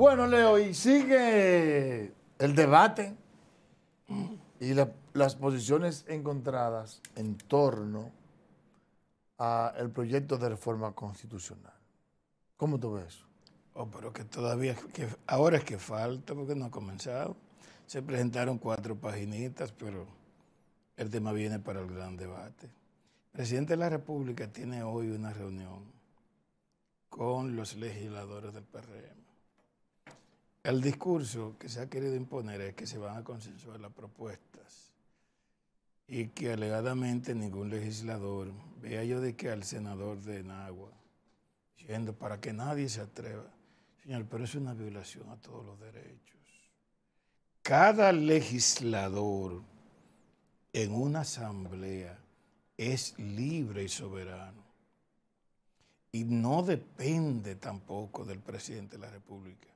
Bueno, Leo, y sigue el debate y las posiciones encontradas en torno al proyecto de reforma constitucional. ¿Cómo tú ves eso? Oh, pero que todavía, que ahora es que falta, porque no ha comenzado. Se presentaron cuatro paginitas, pero el tema viene para el gran debate. El presidente de la República tiene hoy una reunión con los legisladores del PRM el discurso que se ha querido imponer es que se van a consensuar las propuestas y que alegadamente ningún legislador, vea yo de que al senador de Enagua, diciendo para que nadie se atreva, señor, pero es una violación a todos los derechos. Cada legislador en una asamblea es libre y soberano y no depende tampoco del presidente de la República.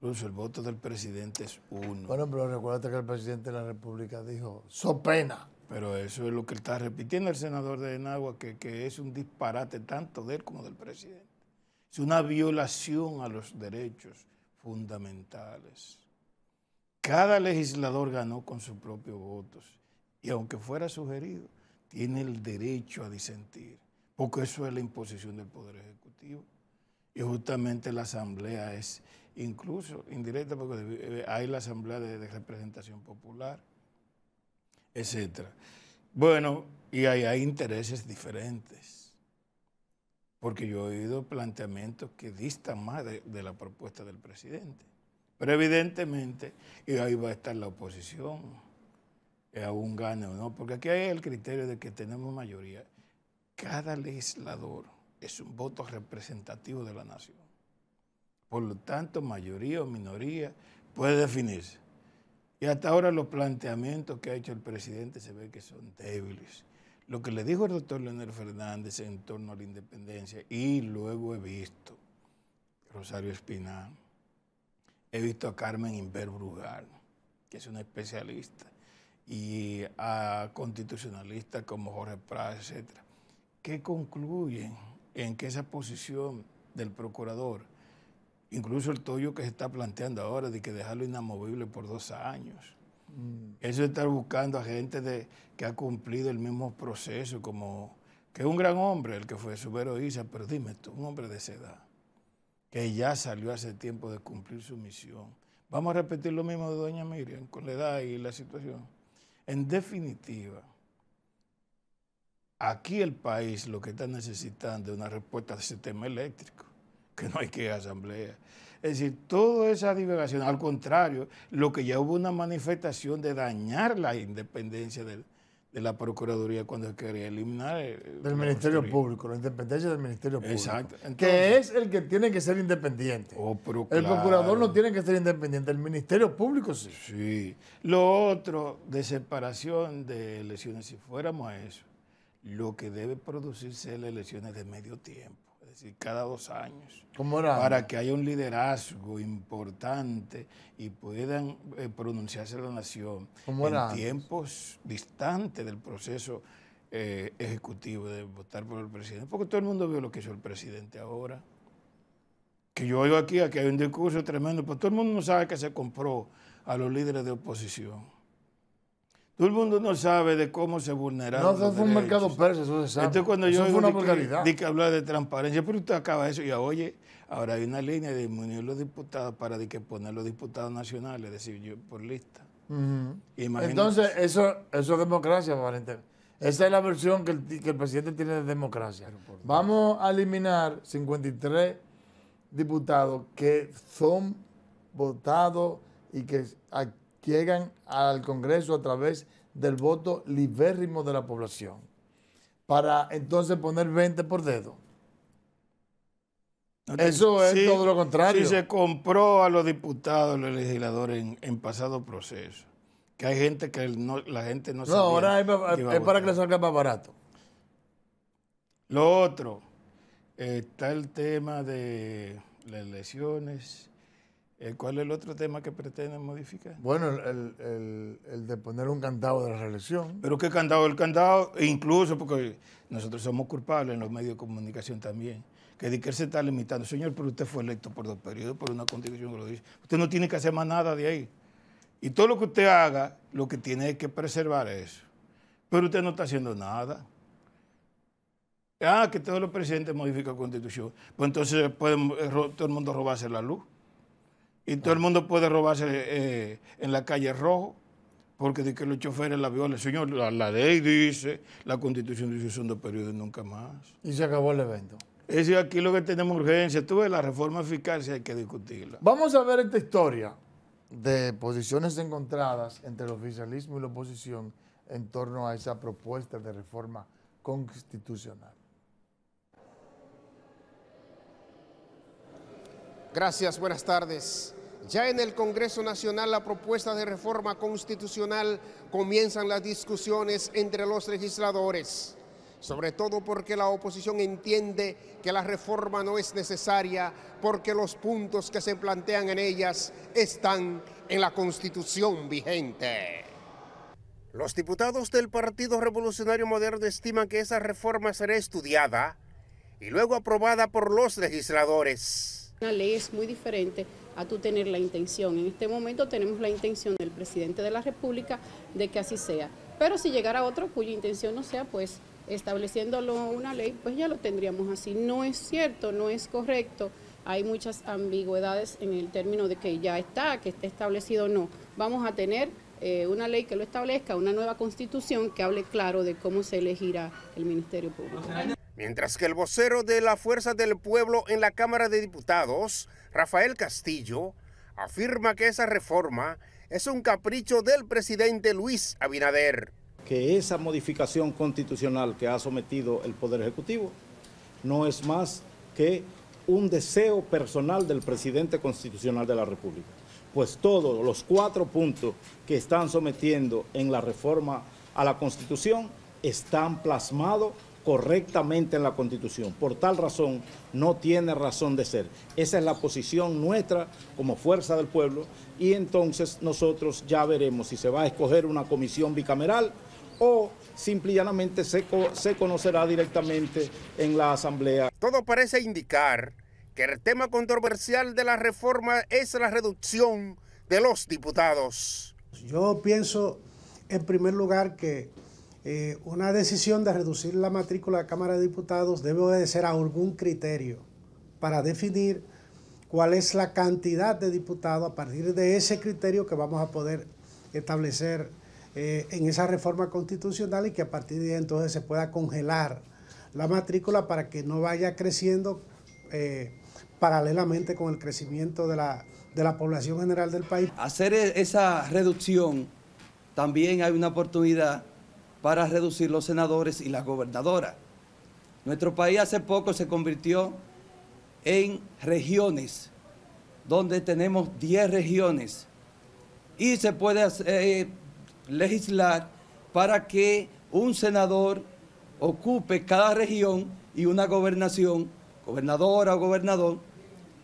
Incluso el voto del presidente es uno. Bueno, pero recuerda que el presidente de la República dijo, so pena. Pero eso es lo que está repitiendo el senador de Enagua, que, que es un disparate tanto de él como del presidente. Es una violación a los derechos fundamentales. Cada legislador ganó con sus propios votos y aunque fuera sugerido, tiene el derecho a disentir, porque eso es la imposición del Poder Ejecutivo. Y justamente la asamblea es incluso indirecta porque eh, hay la asamblea de, representación popular, etc. Bueno, y ahí hay intereses diferentes. Porque yo he oído planteamientos que distan más de, la propuesta del presidente. Pero evidentemente, y ahí va a estar la oposición, que eh, aún gane o no, porque aquí hay el criterio de que tenemos mayoría. Cada legislador es un voto representativo de la nación. Por lo tanto, mayoría o minoría puede definirse. Y hasta ahora los planteamientos que ha hecho el presidente se ve que son débiles. Lo que le dijo el doctor Leonel Fernández en torno a la independencia, y luego he visto Rosario Espinal, he visto a Carmen Inver Brugal, que es una especialista, y a constitucionalistas como Jorge Prada, etcétera, que concluyen en que esa posición del procurador, incluso el Toyo que se está planteando ahora de que dejarlo inamovible por dos años, mm. eso de estar buscando a gente de, que ha cumplido el mismo proceso, como que un gran hombre el que fue su Isa, pero dime tú, un hombre de esa edad, que ya salió hace tiempo de cumplir su misión. Vamos a repetir lo mismo de doña Miriam con la edad y la situación. En definitiva, Aquí el país lo que está necesitando es una respuesta al sistema eléctrico, que no hay que ir a asamblea. Es decir, toda esa divagación, al contrario, lo que ya hubo una manifestación de dañar la independencia de la Procuraduría cuando quería eliminar... El, eh, del Ministerio Público, la independencia del Ministerio Público. Exacto. que es el que tiene que ser independiente. Oh, el Procurador no tiene que ser independiente, el Ministerio Público sí. Sí. Lo otro, de separación de elecciones, si fuéramos a eso, lo que debe producirse es las elecciones de medio tiempo, es decir, cada dos años, para que haya un liderazgo importante y puedan eh, pronunciarse la nación en tiempos distantes del proceso eh, ejecutivo de votar por el presidente, porque todo el mundo vio lo que hizo el presidente ahora. Que yo oigo aquí, aquí hay un discurso tremendo, pero todo el mundo no sabe que se compró a los líderes de oposición todo el mundo no sabe de cómo se vulneraron. No, eso fue un mercado persa, eso se sabe. Entonces, cuando yo fue una que, que hablar de transparencia, pero usted acaba eso y oye, ahora hay una línea de disminuir los diputados para de que poner los diputados nacionales, es decir, yo por lista. Entonces, eso, eso es democracia, Valentín. Esa es la versión que el, presidente tiene de democracia. Vamos a eliminar 53 diputados que son votados y que llegan al Congreso a través del voto libérrimo de la población, para entonces poner 20 por dedo. Eso es todo lo contrario. y se compró a los diputados, los legisladores en, pasado proceso. Que hay gente que la gente no, sabe No, ahora es, para que le salga más barato. Lo otro, eh, está el tema de las elecciones ¿Cuál es el otro tema que pretenden modificar? Bueno, el, de poner un candado de la reelección. ¿Pero qué candado? El candado, e incluso porque nosotros somos culpables en los medios de comunicación también, que de que se está limitando. Señor, pero usted fue electo por dos periodos, por una constitución que lo dice. Usted no tiene que hacer más nada de ahí. Y todo lo que usted haga, lo que tiene que preservar es eso. Pero usted no está haciendo nada. Ah, que todos los presidentes modifican la constitución. Pues entonces pueden eh, todo el mundo robarse la luz. Y todo el mundo puede robarse eh, en la calle Rojo, porque dice que los choferes la violen. Señor, la, ley dice, la constitución dice, son dos periodos nunca más. Y se acabó el evento. Es aquí lo que tenemos urgencia. Tú ves, la reforma fiscal si hay que discutirla. Vamos a ver esta historia de posiciones encontradas entre el oficialismo y la oposición en torno a esa propuesta de reforma constitucional. Gracias, buenas tardes. Ya en el Congreso Nacional la propuesta de reforma constitucional comienzan las discusiones entre los legisladores, sobre todo porque la oposición entiende que la reforma no es necesaria porque los puntos que se plantean en ellas están en la constitución vigente. Los diputados del Partido Revolucionario Moderno estiman que esa reforma será estudiada y luego aprobada por los legisladores. Una ley es muy diferente a tú tener la intención. En este momento tenemos la intención del presidente de la República de que así sea. Pero si llegara otro cuya intención no sea, pues estableciéndolo una ley, pues ya lo tendríamos así. No es cierto, no es correcto. Hay muchas ambigüedades en el término de que ya está, que esté establecido o no. Vamos a tener eh, una ley que lo establezca, una nueva constitución que hable claro de cómo se elegirá el Ministerio Público mientras que el vocero de la Fuerza del Pueblo en la Cámara de Diputados, Rafael Castillo, afirma que esa reforma es un capricho del presidente Luis Abinader. Que esa modificación constitucional que ha sometido el Poder Ejecutivo no es más que un deseo personal del presidente constitucional de la República, pues todos los cuatro puntos que están sometiendo en la reforma a la Constitución están plasmados correctamente en la Constitución. Por tal razón, no tiene razón de ser. Esa es la posición nuestra como fuerza del pueblo y entonces nosotros ya veremos si se va a escoger una comisión bicameral o simple y llanamente se, se conocerá directamente en la Asamblea. Todo parece indicar que el tema controversial de la reforma es la reducción de los diputados. Yo pienso, en primer lugar, que eh, una decisión de reducir la matrícula de Cámara de Diputados debe obedecer a algún criterio para definir cuál es la cantidad de diputados a partir de ese criterio que vamos a poder establecer eh, en esa reforma constitucional y que a partir de entonces se pueda congelar la matrícula para que no vaya creciendo eh, paralelamente con el crecimiento de la, de la población general del país. Hacer e-, esa reducción también hay una oportunidad para reducir los senadores y las gobernadoras. Nuestro país hace poco se convirtió en regiones, donde tenemos 10 regiones, y se puede eh, legislar para que un senador ocupe cada región y una gobernación, gobernadora o gobernador,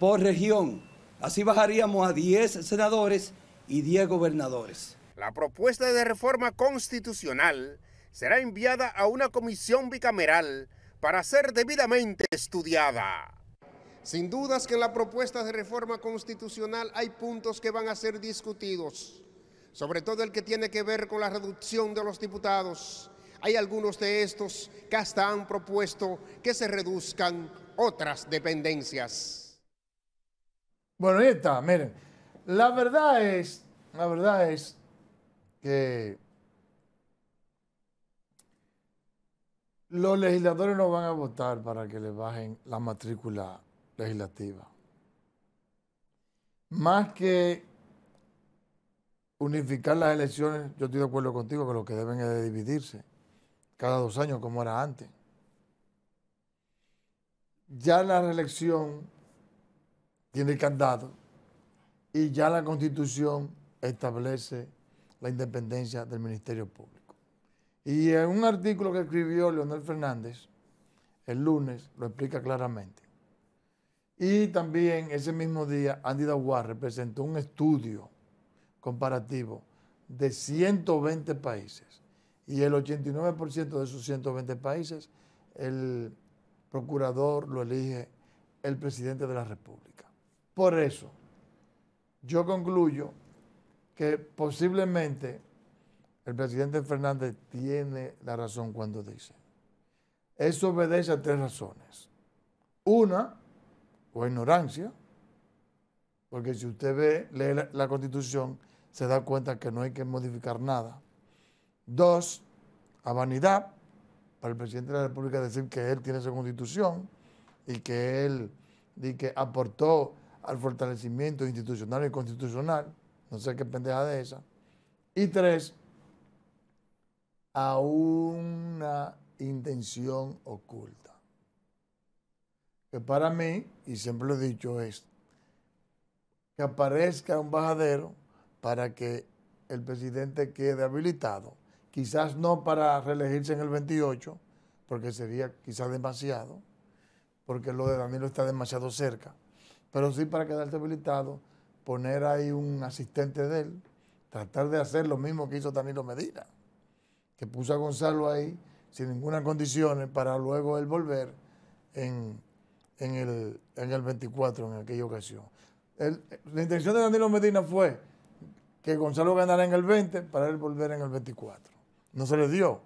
por región. Así bajaríamos a 10 senadores y 10 gobernadores la propuesta de reforma constitucional será enviada a una comisión bicameral para ser debidamente estudiada. Sin dudas que en la propuesta de reforma constitucional hay puntos que van a ser discutidos, sobre todo el que tiene que ver con la reducción de los diputados. Hay algunos de estos que hasta han propuesto que se reduzcan otras dependencias. Bueno, ahí está, miren. La verdad es, la verdad es, que los legisladores no van a votar para que les bajen la matrícula legislativa. Más que unificar las elecciones, yo estoy de acuerdo contigo que lo que deben es dividirse cada dos años como era antes. Ya la reelección tiene candado y ya la constitución establece la independencia del Ministerio Público. Y en un artículo que escribió Leonel Fernández el lunes lo explica claramente. Y también ese mismo día Andy Daguarre presentó un estudio comparativo de 120 países y el 89% de esos 120 países el procurador lo elige el presidente de la República. Por eso, yo concluyo que posiblemente el presidente Fernández tiene la razón cuando dice. Eso obedece a tres razones. Una, o ignorancia, porque si usted ve, lee la, constitución, se da cuenta que no hay que modificar nada. Dos, a vanidad, para el presidente de la República decir que él tiene esa constitución y que él y que aportó al fortalecimiento institucional y constitucional. No sé qué pendeja de esa. Y tres, a una intención oculta. Que para mí, y siempre lo he dicho, es que aparezca un bajadero para que el presidente quede habilitado. Quizás no para reelegirse en el 28, porque sería quizás demasiado, porque lo de Danilo está demasiado cerca, pero sí para quedarse habilitado poner ahí un asistente de él, tratar de hacer lo mismo que hizo Danilo Medina, que puso a Gonzalo ahí sin ninguna condición para luego él volver en, el, 24, en aquella ocasión. la intención de Danilo Medina fue que Gonzalo ganara en el 20 para él volver en el 24. No se le dio.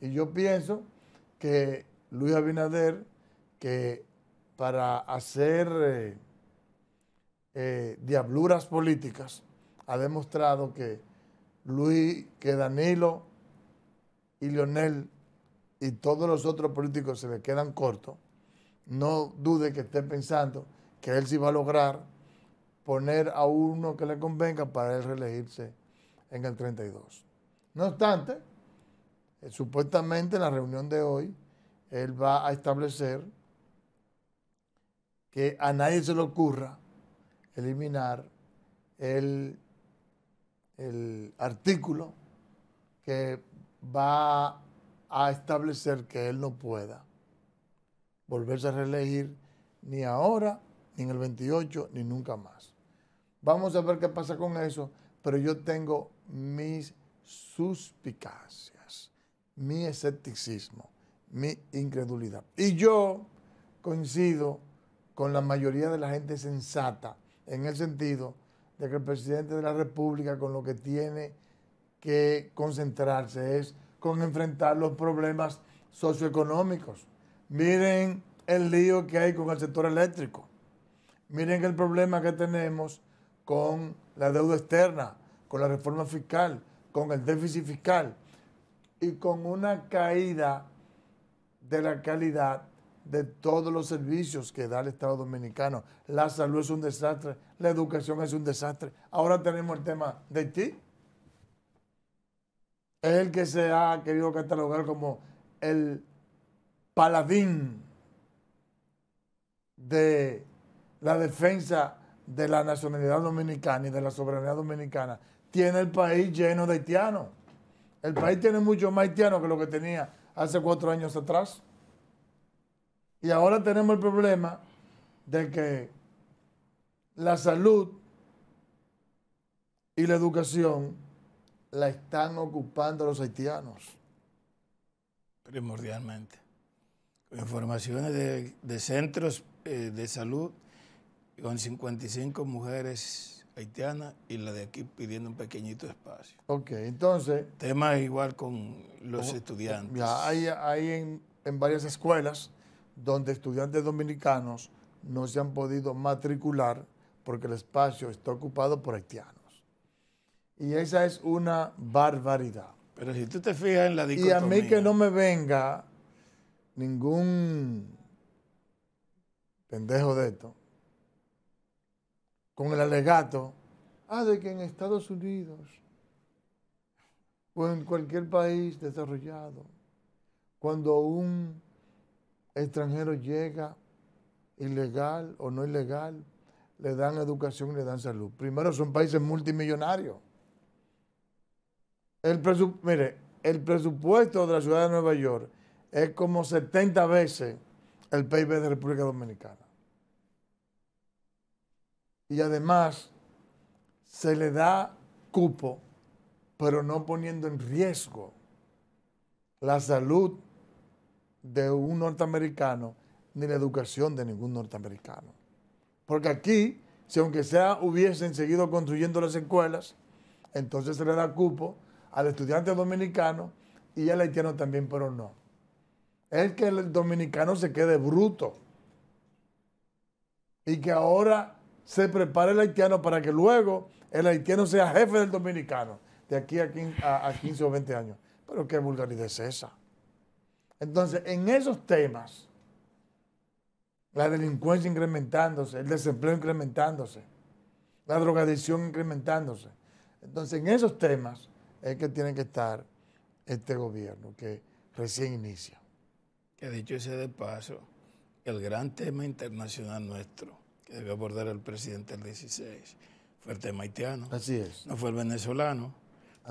Y yo pienso que Luis Abinader, que para hacer... Eh, eh, diabluras políticas, ha demostrado que Luis, que Danilo y Leonel y todos los otros políticos se le quedan cortos, no dude que esté pensando que él sí va a lograr poner a uno que le convenga para él reelegirse en el 32. No obstante, eh, supuestamente en la reunión de hoy, él va a establecer que a nadie se le ocurra eliminar el, el artículo que va a establecer que él no pueda volverse a reelegir ni ahora, ni en el 28, ni nunca más. Vamos a ver qué pasa con eso, pero yo tengo mis suspicacias, mi escepticismo, mi incredulidad. Y yo coincido con la mayoría de la gente sensata en el sentido de que el presidente de la República con lo que tiene que concentrarse es con enfrentar los problemas socioeconómicos. Miren el lío que hay con el sector eléctrico. Miren el problema que tenemos con la deuda externa, con la reforma fiscal, con el déficit fiscal y con una caída de la calidad de todos los servicios que da el Estado Dominicano. La salud es un desastre, la educación es un desastre. Ahora tenemos el tema de Haití. Es el que se ha querido catalogar como el paladín de la defensa de la nacionalidad dominicana y de la soberanía dominicana. Tiene el país lleno de haitianos. El país tiene mucho más haitianos que lo que tenía hace cuatro años atrás. Y ahora tenemos el problema de que la salud y la educación la están ocupando los haitianos. Primordialmente. Informaciones de, de centros eh, de salud con 55 mujeres haitianas y la de aquí pidiendo un pequeñito espacio. Ok, entonces... tema igual con los estudiantes. Ya hay, en, en, varias escuelas donde estudiantes dominicanos no se han podido matricular porque el espacio está ocupado por haitianos. Y esa es una barbaridad. Pero si tú te fijas en la dicotomía... Y a mí que no me venga ningún pendejo de esto con el alegato, ah, de que en Estados Unidos o en cualquier país desarrollado, cuando un extranjero llega, ilegal o no ilegal, le dan educación y le dan salud. Primero son países multimillonarios. mire, el presupuesto de la ciudad de Nueva York es como 70 veces el PIB de República Dominicana. Y además se le da cupo, pero no poniendo en riesgo la salud de un norteamericano ni la educación de ningún norteamericano. Porque aquí, si aunque sea hubiesen seguido construyendo las escuelas, entonces se le da cupo al estudiante dominicano y al haitiano también, pero no. Es que el dominicano se quede bruto y que ahora se prepare el haitiano para que luego el haitiano sea jefe del dominicano de aquí a 15, a 15 o 20 años. Pero qué vulgaridad es esa. Entonces, en esos temas, la delincuencia incrementándose, el desempleo incrementándose, la drogadicción incrementándose. Entonces, en esos temas es que tiene que estar este gobierno que recién inicia. Que dicho ese de paso, el gran tema internacional nuestro que debió abordar el presidente el 16 fue el tema haitiano. Así es. No fue el venezolano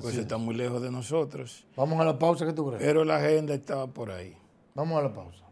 pues está muy lejos de nosotros. Vamos a la pausa, que tú crees? Pero la agenda estaba por ahí. Vamos a la pausa.